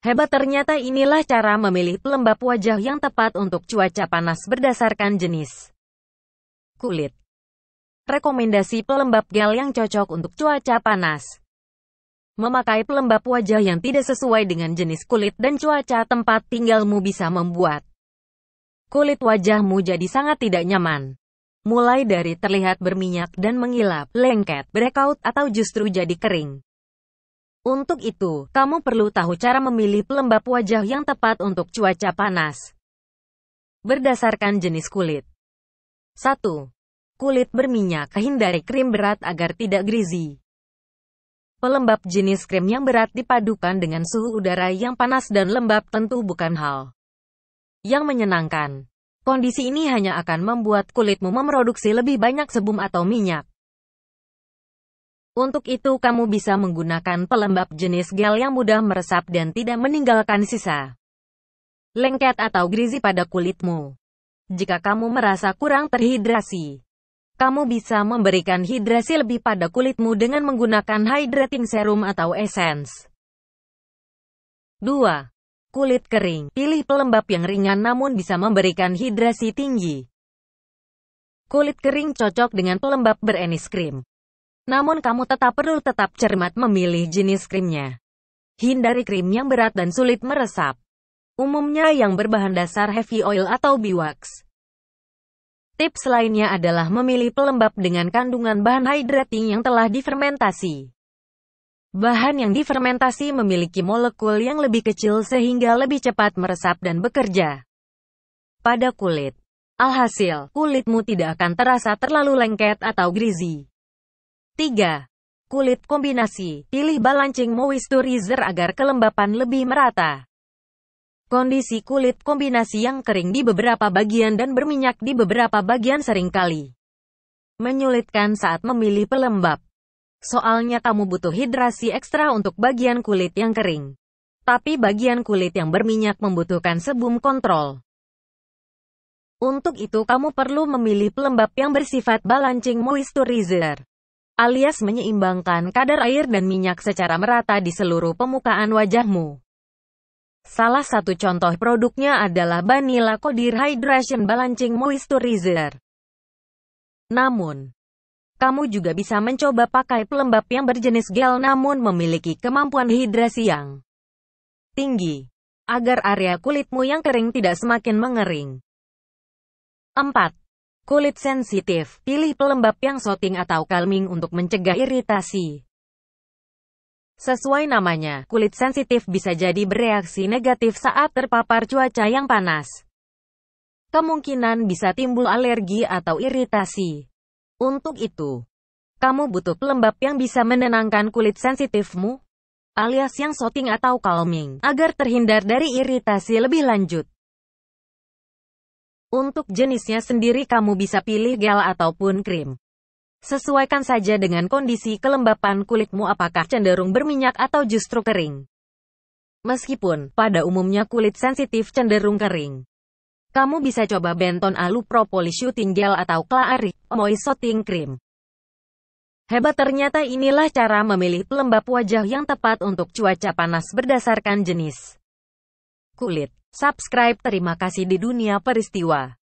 Hebat ternyata inilah cara memilih pelembab wajah yang tepat untuk cuaca panas berdasarkan jenis kulit. Rekomendasi pelembab gel yang cocok untuk cuaca panas. Memakai pelembab wajah yang tidak sesuai dengan jenis kulit dan cuaca tempat tinggalmu bisa membuat kulit wajahmu jadi sangat tidak nyaman mulai dari terlihat berminyak dan mengilap, lengket, breakout, atau justru jadi kering. Untuk itu, kamu perlu tahu cara memilih pelembab wajah yang tepat untuk cuaca panas. Berdasarkan jenis kulit. 1. Kulit berminyak, hindari krim berat agar tidak grizi. Pelembab jenis krim yang berat dipadukan dengan suhu udara yang panas dan lembab tentu bukan hal yang menyenangkan. Kondisi ini hanya akan membuat kulitmu memproduksi lebih banyak sebum atau minyak. Untuk itu kamu bisa menggunakan pelembab jenis gel yang mudah meresap dan tidak meninggalkan sisa lengket atau grizi pada kulitmu. Jika kamu merasa kurang terhidrasi, kamu bisa memberikan hidrasi lebih pada kulitmu dengan menggunakan hydrating serum atau essence. 2. Kulit kering. Pilih pelembab yang ringan namun bisa memberikan hidrasi tinggi. Kulit kering cocok dengan pelembab berenis krim. Namun kamu tetap perlu tetap cermat memilih jenis krimnya. Hindari krim yang berat dan sulit meresap. Umumnya yang berbahan dasar heavy oil atau biwax. Tips lainnya adalah memilih pelembab dengan kandungan bahan hydrating yang telah difermentasi. Bahan yang difermentasi memiliki molekul yang lebih kecil sehingga lebih cepat meresap dan bekerja pada kulit. Alhasil, kulitmu tidak akan terasa terlalu lengket atau greasy. 3. Kulit kombinasi, pilih balancing moisturizer agar kelembapan lebih merata. Kondisi kulit kombinasi yang kering di beberapa bagian dan berminyak di beberapa bagian seringkali menyulitkan saat memilih pelembab. Soalnya kamu butuh hidrasi ekstra untuk bagian kulit yang kering. Tapi bagian kulit yang berminyak membutuhkan sebum kontrol. Untuk itu kamu perlu memilih pelembab yang bersifat balancing moisturizer alias menyeimbangkan kadar air dan minyak secara merata di seluruh pemukaan wajahmu. Salah satu contoh produknya adalah Vanilla Codir Hydration Balancing Moisturizer. Namun, kamu juga bisa mencoba pakai pelembab yang berjenis gel namun memiliki kemampuan hidrasi yang tinggi, agar area kulitmu yang kering tidak semakin mengering. 4. Kulit sensitif, pilih pelembab yang soting atau calming untuk mencegah iritasi. Sesuai namanya, kulit sensitif bisa jadi bereaksi negatif saat terpapar cuaca yang panas. Kemungkinan bisa timbul alergi atau iritasi. Untuk itu, kamu butuh pelembab yang bisa menenangkan kulit sensitifmu, alias yang soting atau calming, agar terhindar dari iritasi lebih lanjut. Untuk jenisnya sendiri kamu bisa pilih gel ataupun krim. Sesuaikan saja dengan kondisi kelembapan kulitmu apakah cenderung berminyak atau justru kering. Meskipun, pada umumnya kulit sensitif cenderung kering. Kamu bisa coba Benton Alu Pro Polish Shooting Gel atau Claric Moist Shooting Cream. Hebat ternyata inilah cara memilih pelembab wajah yang tepat untuk cuaca panas berdasarkan jenis kulit. Subscribe terima kasih di dunia peristiwa.